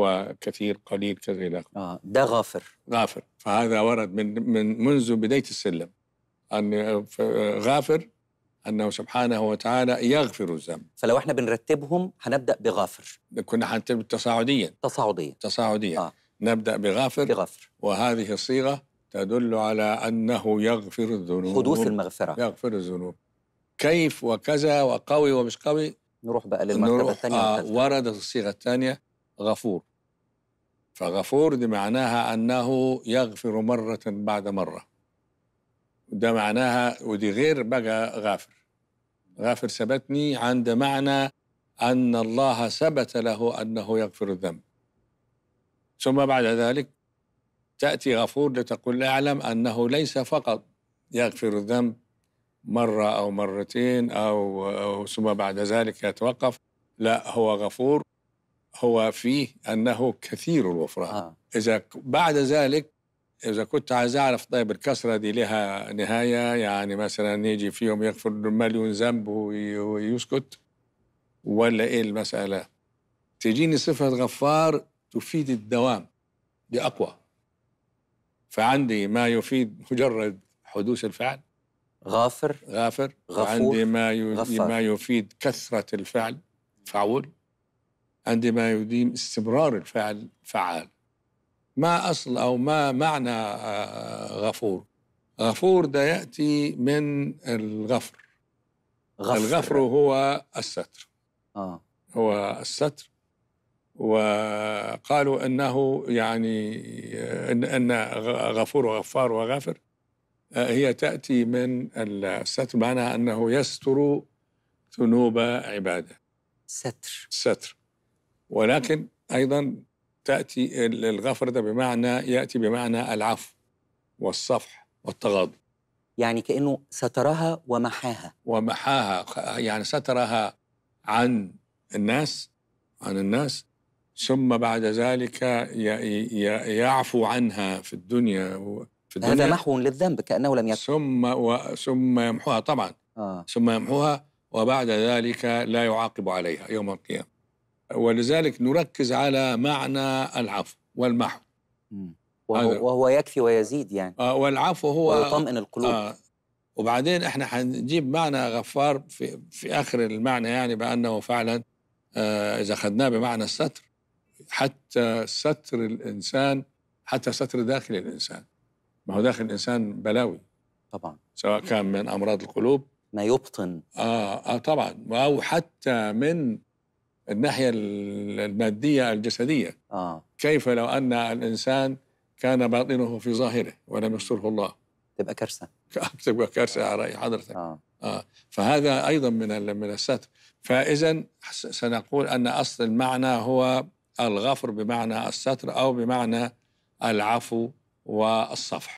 هو كثير قليل كذا الى اخره اه ده غافر غافر فهذا ورد من من منذ بدايه السلم ان غافر انه سبحانه وتعالى يغفر الذنب فلو احنا بنرتبهم هنبدا بغافر كنا هنرتب تصاعديا تصاعديا تصاعديا آه. نبدا بغافر بغافر وهذه الصيغه تدل على انه يغفر الذنوب حدوث المغفره يغفر الذنوب كيف وكذا وقوي ومش قوي نروح بقى للمرتبه الثانيه آه وردت الصيغه الثانيه غفور فغفور دي معناها أنه يغفر مرة بعد مرة ده معناها ودي غير بقى غافر غافر ثبتني عند معنى أن الله ثبت له أنه يغفر الذنب ثم بعد ذلك تأتي غفور لتقول اعلم أنه ليس فقط يغفر الذنب مرة أو مرتين أو, أو ثم بعد ذلك يتوقف لا هو غفور هو فيه أنه كثير الوفران آه. إذا بعد ذلك إذا كنت عايز أعرف طيب الكسرة دي لها نهاية يعني مثلا يجي في يوم يغفر مليون ذنب ويسكت ولا إيه المسألة تجيني صفة غفار تفيد الدوام دي أقوى فعندي ما يفيد مجرد حدوث الفعل غافر غافر غفور وعندي ما ما يفيد كثرة الفعل فعول عندما يديم استمرار الفعل فعال ما أصل أو ما معنى آه، غفور غفور ده يأتي من الغفر غفر. الغفر هو الستر آه. هو الستر وقالوا انه يعني ان ان غفور وغفار وغافر آه، هي تاتي من الستر معناها انه يستر ذنوب عباده ستر ستر ولكن أيضا تأتي الغفرة بمعنى يأتي بمعنى العفو والصفح والتغاضي يعني كأنه سترها ومحاها ومحاها يعني سترها عن الناس عن الناس ثم بعد ذلك يعفو عنها في الدنيا في الدنيا هذا محو للذنب كأنه لم يكن ثم و... ثم يمحوها طبعا آه. ثم يمحوها وبعد ذلك لا يعاقب عليها يوم القيامة ولذلك نركز على معنى العفو والمحو وهو, وهو يكفي ويزيد يعني آه والعفو هو ويطمئن آه، القلوب آه وبعدين احنا هنجيب معنى غفار في, في اخر المعنى يعني بانه فعلا آه اذا اخذناه بمعنى الستر حتى ستر الانسان حتى ستر داخل الانسان ما هو داخل الانسان بلاوي طبعا سواء كان من امراض القلوب ما يبطن اه اه طبعا او حتى من الناحية المادية الجسدية آه. كيف لو أن الإنسان كان باطنه في ظاهره ولم يستره الله تبقى كارثة تبقى كارثة على رأي حضرتك آه. آه. فهذا أيضا من من الستر فإذا سنقول أن أصل المعنى هو الغفر بمعنى الستر أو بمعنى العفو والصفح